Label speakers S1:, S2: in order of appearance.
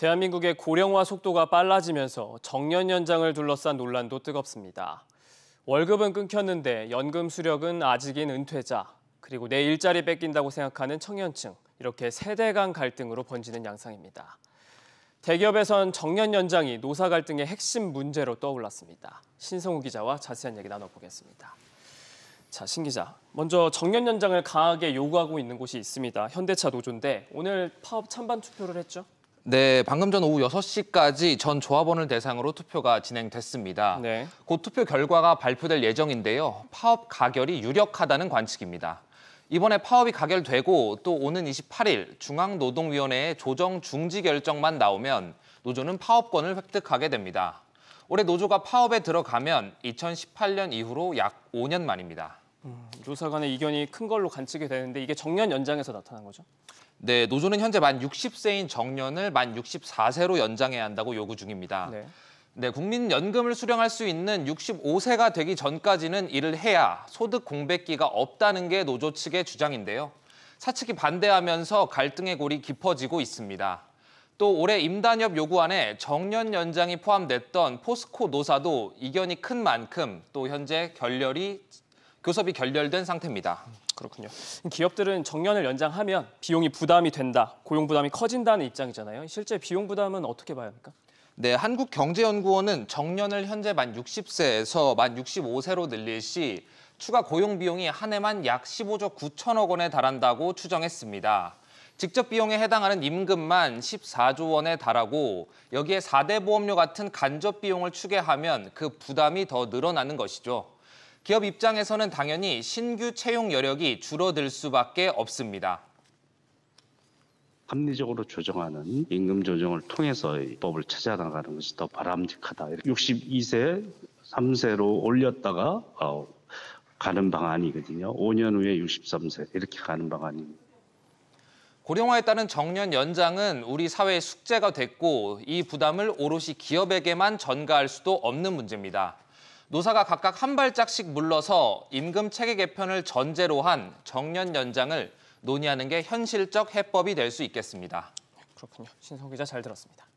S1: 대한민국의 고령화 속도가 빨라지면서 정년 연장을 둘러싼 논란도 뜨겁습니다. 월급은 끊겼는데 연금 수력은 아직인 은퇴자, 그리고 내 일자리 뺏긴다고 생각하는 청년층, 이렇게 세대 간 갈등으로 번지는 양상입니다. 대기업에선 정년 연장이 노사 갈등의 핵심 문제로 떠올랐습니다. 신성우 기자와 자세한 얘기 나눠보겠습니다. 자, 신 기자. 먼저 정년 연장을 강하게 요구하고 있는 곳이 있습니다. 현대차 노조인데 오늘 파업 찬반 투표를 했죠?
S2: 네, 방금 전 오후 6시까지 전 조합원을 대상으로 투표가 진행됐습니다. 네. 곧 투표 결과가 발표될 예정인데요. 파업 가결이 유력하다는 관측입니다. 이번에 파업이 가결되고 또 오는 28일 중앙노동위원회의 조정 중지 결정만 나오면 노조는 파업권을 획득하게 됩니다. 올해 노조가 파업에 들어가면 2018년 이후로 약 5년 만입니다. 음, 노사 관의 이견이 큰 걸로 관측이 되는데 이게 정년 연장에서 나타난 거죠? 네, 노조는 현재 만 60세인 정년을 만 64세로 연장해야 한다고 요구 중입니다. 네. 네, 국민연금을 수령할 수 있는 65세가 되기 전까지는 일을 해야 소득 공백기가 없다는 게 노조 측의 주장인데요. 사측이 반대하면서 갈등의 골이 깊어지고 있습니다. 또 올해 임단협 요구안에 정년 연장이 포함됐던 포스코 노사도 이견이 큰 만큼 또 현재 결렬이 교섭이 그 결렬된 상태입니다. 그렇군요.
S1: 기업들은 정년을 연장하면 비용이 부담이 된다, 고용 부담이 커진다는 입장이잖아요.
S2: 실제 비용 부담은 어떻게 봐야 합니까? 네, 한국경제연구원은 정년을 현재 만 60세에서 만 65세로 늘릴 시 추가 고용 비용이 한 해만 약 15조 9천억 원에 달한다고 추정했습니다. 직접 비용에 해당하는 임금만 14조 원에 달하고 여기에 4대 보험료 같은 간접 비용을 추계하면 그 부담이 더 늘어나는 것이죠. 기업 입장에서는 당연히 신규 채용 여력이 줄어들 수밖에 없습니다.
S3: 합리적으로 조정하는 임금 조정을 통해서 법을 찾아 나가는 것이 더 바람직하다. 62세, 3세로 올렸다가 어, 가는 방안이거든요. 5년 후에 63세 이렇게 가는 방안입니다.
S2: 고령화에 따른 정년 연장은 우리 사회의 숙제가 됐고 이 부담을 오롯이 기업에게만 전가할 수도 없는 문제입니다. 노사가 각각 한 발짝씩 물러서 임금 체계 개편을 전제로 한 정년 연장을 논의하는 게 현실적 해법이 될 수 있겠습니다.
S1: 그렇군요. 신성 기자 잘 들었습니다.